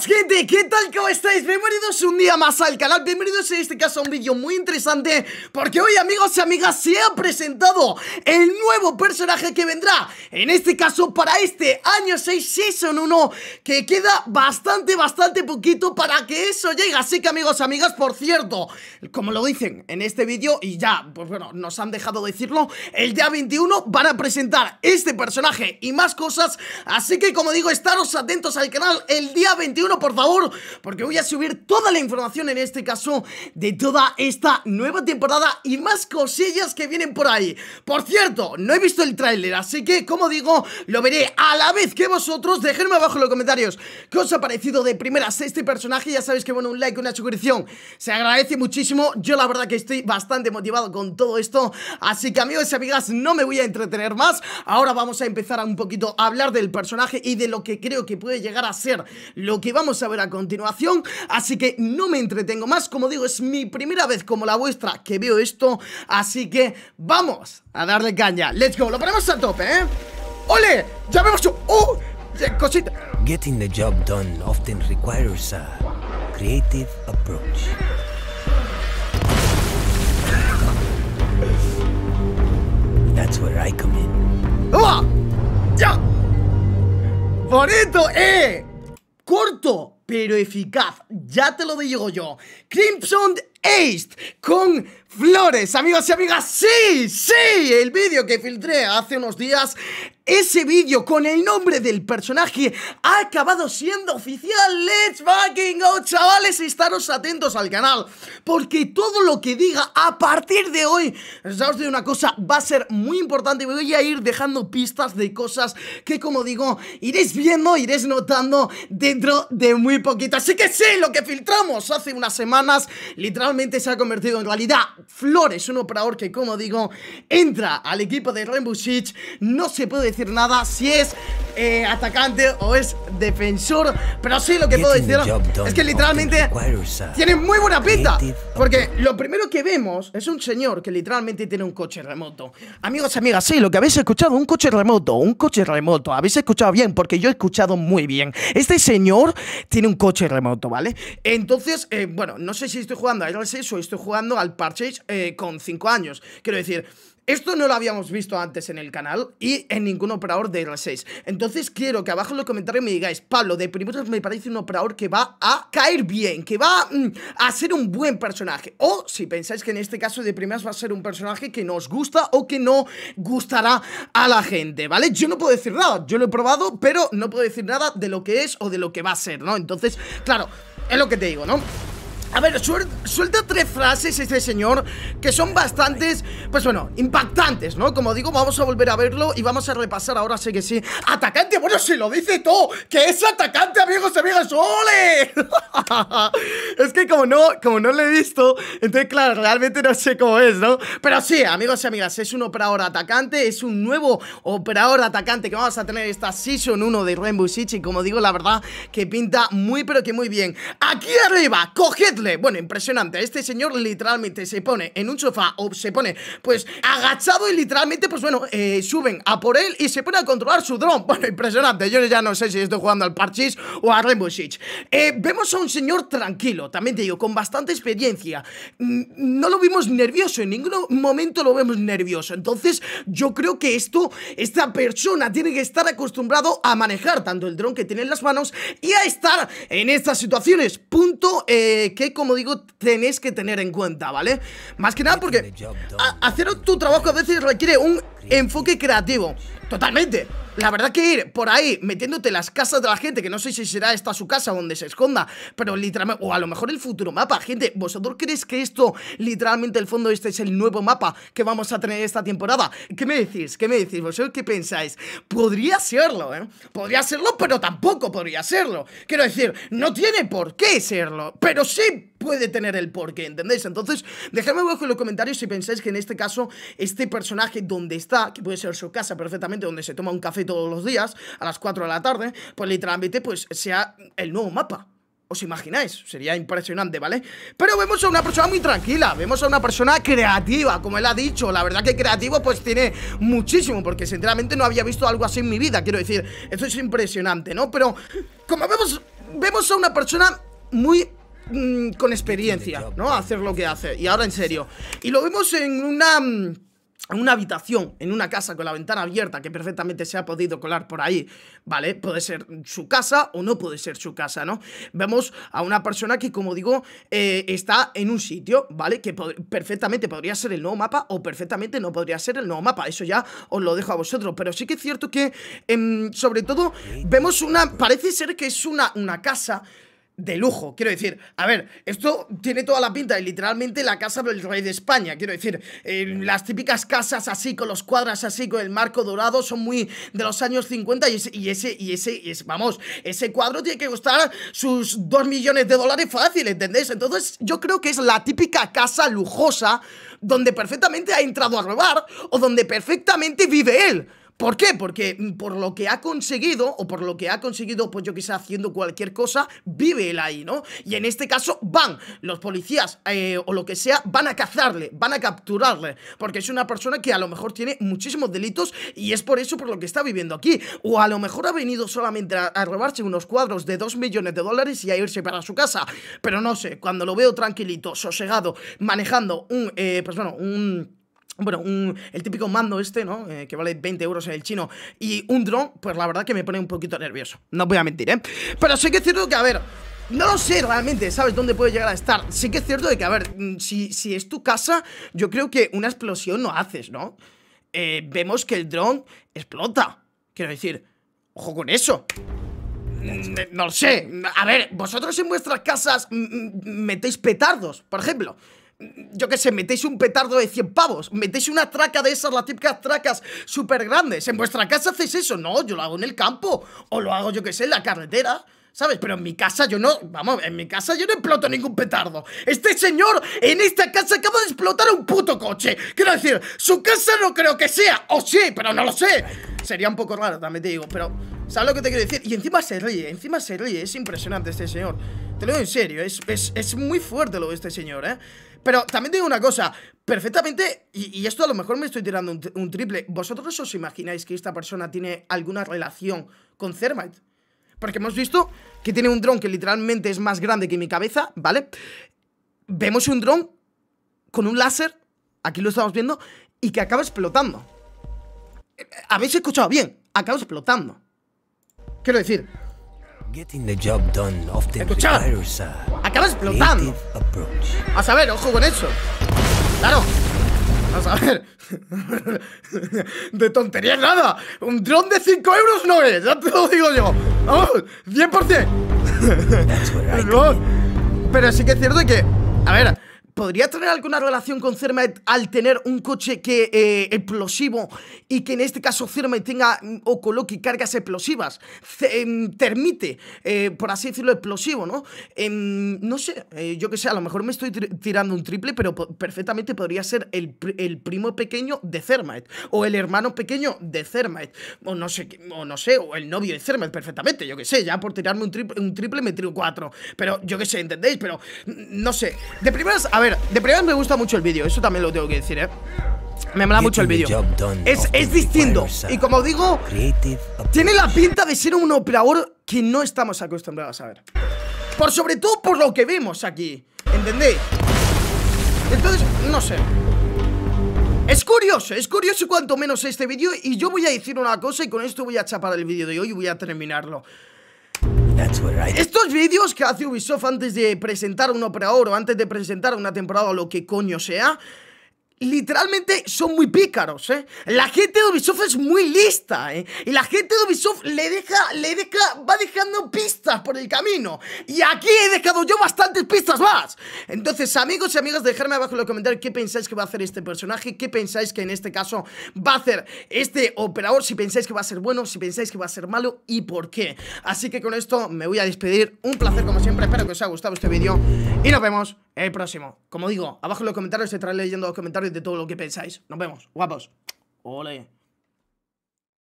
gente, ¿qué tal? ¿Cómo estáis? Bienvenidos un día más al canal, bienvenidos en este caso a un vídeo muy interesante Porque hoy amigos y amigas se ha presentado el nuevo personaje que vendrá En este caso para este año 6 Season 1 Que queda bastante, bastante poquito para que eso llegue Así que amigos y amigas, por cierto, como lo dicen en este vídeo y ya, pues bueno, nos han dejado decirlo El día 21 van a presentar este personaje y más cosas Así que como digo, estaros atentos al canal el día 21 por favor, porque voy a subir toda la información en este caso de toda esta nueva temporada y más cosillas que vienen por ahí. Por cierto, no he visto el tráiler, así que, como digo, lo veré a la vez que vosotros. Dejadme abajo en los comentarios qué os ha parecido de primeras este personaje. Ya sabéis que, bueno, un like, una suscripción se agradece muchísimo. Yo la verdad que estoy bastante motivado con todo esto, así que, amigos y amigas, no me voy a entretener más. Ahora vamos a empezar a un poquito a hablar del personaje y de lo que creo que puede llegar a ser lo que vamos a ver a continuación, así que no me entretengo más, como digo, es mi primera vez como la vuestra que veo esto, así que vamos a darle caña, let's go, lo ponemos a tope, ¿eh? ¡Ole! ¡Ya vemos yo ¡Oh! ¡Cosita! Getting the job done often requires a creative approach. That's where I come in. ¡Oh! ¡Ya! ¡Bonito! ¡Eh! corto, pero eficaz. Ya te lo digo yo. Crimson Ace con flores, amigos y amigas. Sí, sí, el vídeo que filtré hace unos días ese vídeo con el nombre del personaje ha acabado siendo oficial. Let's fucking go, chavales. Estaros atentos al canal. Porque todo lo que diga a partir de hoy, os una cosa, va a ser muy importante. Voy a ir dejando pistas de cosas que, como digo, iréis viendo, iréis notando dentro de muy poquito. Así que sé sí, lo que filtramos hace unas semanas. Literalmente se ha convertido en realidad. Flores, un operador que, como digo, entra al equipo de Rainbow Six. No se puede decir nada si es eh, atacante o es defensor. Pero sí, lo que puedo decir es que literalmente tiene muy buena pinta. Porque lo primero que vemos es un señor que literalmente tiene un coche remoto. Amigos, amigas, sí, lo que habéis escuchado, un coche remoto, un coche remoto. Habéis escuchado bien, porque yo he escuchado muy bien. Este señor tiene un coche remoto, ¿vale? Entonces, eh, bueno, no sé si estoy jugando a eso 6 o estoy jugando al Parchage eh, con 5 años. Quiero decir... Esto no lo habíamos visto antes en el canal y en ningún operador de R6. Entonces quiero que abajo en los comentarios me digáis, Pablo, de primeros me parece un operador que va a caer bien, que va mm, a ser un buen personaje. O si pensáis que en este caso de primeras va a ser un personaje que nos gusta o que no gustará a la gente, ¿vale? Yo no puedo decir nada, yo lo he probado, pero no puedo decir nada de lo que es o de lo que va a ser, ¿no? Entonces, claro, es lo que te digo, ¿no? A ver, suelta tres frases este señor que son bastantes, pues bueno, impactantes, ¿no? Como digo, vamos a volver a verlo y vamos a repasar ahora, sí que sí. ¡Atacante! Bueno, si lo dice todo, que es atacante, amigos y amigas, ¡ole! es que como no, como no lo he visto, entonces claro, realmente no sé cómo es, ¿no? Pero sí, amigos y amigas, es un operador atacante, es un nuevo operador atacante que vamos a tener esta Season 1 de Rainbow Six y como digo, la verdad que pinta muy pero que muy bien. Aquí arriba, cogedlo bueno, impresionante, este señor literalmente se pone en un sofá o se pone pues agachado y literalmente pues bueno, eh, suben a por él y se pone a controlar su dron. Bueno, impresionante, yo ya no sé si estoy jugando al Parchis o a Rainbow Six. Eh, vemos a un señor tranquilo, también te digo, con bastante experiencia. No lo vimos nervioso, en ningún momento lo vemos nervioso. Entonces yo creo que esto, esta persona tiene que estar acostumbrado a manejar tanto el dron que tiene en las manos y a estar en estas situaciones. Punto eh, que como digo, tenéis que tener en cuenta, ¿vale? Más que nada porque hacer tu trabajo a veces requiere un enfoque creativo Totalmente. La verdad que ir por ahí metiéndote las casas de la gente, que no sé si será esta su casa donde se esconda, pero literalmente, o a lo mejor el futuro mapa, gente, ¿vosotros creéis que esto, literalmente el fondo este es el nuevo mapa que vamos a tener esta temporada? ¿Qué me decís? ¿Qué me decís? ¿Vosotros qué pensáis? Podría serlo, ¿eh? Podría serlo, pero tampoco podría serlo. Quiero decir, no tiene por qué serlo, pero sí puede tener el porqué, ¿entendéis? Entonces, dejadme abajo en los comentarios si pensáis que en este caso, este personaje donde está, que puede ser su casa perfectamente, donde se toma un café todos los días, a las 4 de la tarde, pues literalmente pues sea el nuevo mapa. ¿Os imagináis? Sería impresionante, ¿vale? Pero vemos a una persona muy tranquila Vemos a una persona creativa, como él ha dicho La verdad que creativo pues tiene muchísimo Porque sinceramente no había visto algo así en mi vida Quiero decir, esto es impresionante, ¿no? Pero como vemos, vemos a una persona muy Mm, con experiencia, ¿no? hacer lo que hace. Y ahora en serio. Y lo vemos en una... Mm, en una habitación, en una casa con la ventana abierta, que perfectamente se ha podido colar por ahí, ¿vale? Puede ser su casa o no puede ser su casa, ¿no? Vemos a una persona que, como digo, eh, está en un sitio, ¿vale? Que perfectamente podría ser el nuevo mapa o perfectamente no podría ser el nuevo mapa. Eso ya os lo dejo a vosotros. Pero sí que es cierto que, em, sobre todo, vemos una... Parece ser que es una, una casa de lujo. Quiero decir, a ver, esto tiene toda la pinta de literalmente la casa del rey de España. Quiero decir, eh, las típicas casas así, con los cuadras así, con el marco dorado, son muy de los años 50 y ese, y ese, vamos, ese cuadro tiene que costar sus 2 millones de dólares fácil, ¿entendéis? Entonces yo creo que es la típica casa lujosa donde perfectamente ha entrado a robar o donde perfectamente vive él. ¿Por qué? Porque mm, por lo que ha conseguido, o por lo que ha conseguido, pues yo quizá haciendo cualquier cosa, vive él ahí, ¿no? Y en este caso van los policías eh, o lo que sea, van a cazarle, van a capturarle, porque es una persona que a lo mejor tiene muchísimos delitos y es por eso por lo que está viviendo aquí. O a lo mejor ha venido solamente a, robarse unos cuadros de 2 millones de dólares y a irse para su casa. Pero no sé, cuando lo veo tranquilito, sosegado, manejando un, eh, pues bueno, un bueno, el típico mando este, ¿no? Eh, que vale 20 euros en el chino y un dron, pues la verdad que me pone un poquito nervioso. No voy a mentir, ¿eh? Pero sí que es cierto que, a ver, no lo sé realmente, ¿sabes? ¿Dónde puede llegar a estar? Sí que es cierto que, a ver, mm, si, es tu casa, yo creo que una explosión no haces, ¿no? Eh, vemos que el dron explota. Quiero decir, ojo con eso. Mm, eh, no lo sé. A ver, vosotros en vuestras casas mm, metéis petardos, por ejemplo yo que sé, metéis un petardo de 100 pavos, metéis una traca de esas, las típicas tracas súper grandes. En vuestra casa hacéis eso, no, yo lo hago en el campo, o lo hago, yo que sé, en la carretera. ¿Sabes? Pero en mi casa yo no, vamos, en mi casa yo no exploto ningún petardo. Este señor en esta casa acaba de explotar un puto coche. Quiero decir, su casa no creo que sea, o sí, pero no lo sé. Sería un poco raro, también te digo, pero ¿sabes lo que te quiero decir? Y encima se ríe, encima se ríe, es impresionante este señor. Te lo digo en serio, es, es, es muy fuerte lo de este señor, ¿eh? Pero también digo una cosa, perfectamente, y, esto a lo mejor me estoy tirando un, triple, ¿vosotros os imagináis que esta persona tiene alguna relación con Thermite? Porque hemos visto que tiene un dron que literalmente es más grande que mi cabeza, ¿vale? Vemos un dron con un láser, aquí lo estamos viendo, y que acaba explotando. Eh, Habéis escuchado bien, acaba explotando. Quiero decir, Getting the Escuchad, uh, acaba explotando. A saber, ojo con eso. Claro. A saber. de tonterías nada. Un dron de 5 euros no es, ya te lo digo yo. Vamos, 100%. Pero sí que es cierto que, a ver, ¿Podría tener alguna relación con Cermet al tener un coche que eh, explosivo y que en este caso Cermet tenga mm, o coloque cargas explosivas? Em, termite, eh, por así decirlo, explosivo, ¿no? Em, no sé, eh, yo que sé, a lo mejor me estoy tirando un triple, pero perfectamente podría ser el, primo pequeño de Cermet o el hermano pequeño de Cermet o no sé, o no sé, o el novio de Cermet perfectamente, yo que sé, ya por tirarme un, triple, un me tiro cuatro, pero yo que sé, ¿entendéis? Pero no sé, de primeras, a ver, de primera me gusta mucho el vídeo, eso también lo tengo que decir, ¿eh? Me mola mucho el vídeo. Es, es distinto. Y como digo, tiene la pinta de ser un operador que no estamos acostumbrados a ver. Por sobre todo por lo que vemos aquí. ¿Entendéis? Entonces, no sé. Es curioso, es curioso cuanto menos este vídeo y yo voy a decir una cosa y con esto voy a chapar el vídeo de hoy y voy a terminarlo. Estos vídeos que hace Ubisoft antes de presentar un operador o antes de presentar una temporada o lo que coño sea, literalmente son muy pícaros, ¿eh? La gente de Ubisoft es muy lista, ¿eh? Y la gente de Ubisoft le deja, le deja, va dejando pistas por el camino. Y aquí he dejado yo bastantes pistas más. Entonces, amigos y amigas, dejadme abajo en los comentarios qué pensáis que va a hacer este personaje, qué pensáis que en este caso va a hacer este operador, si pensáis que va a ser bueno, si pensáis que va a ser malo y por qué. Así que con esto me voy a despedir. Un placer como siempre, espero que os haya gustado este vídeo y nos vemos el próximo. Como digo, abajo en los comentarios estaré leyendo los comentarios de todo lo que pensáis. Nos vemos, guapos. Ole.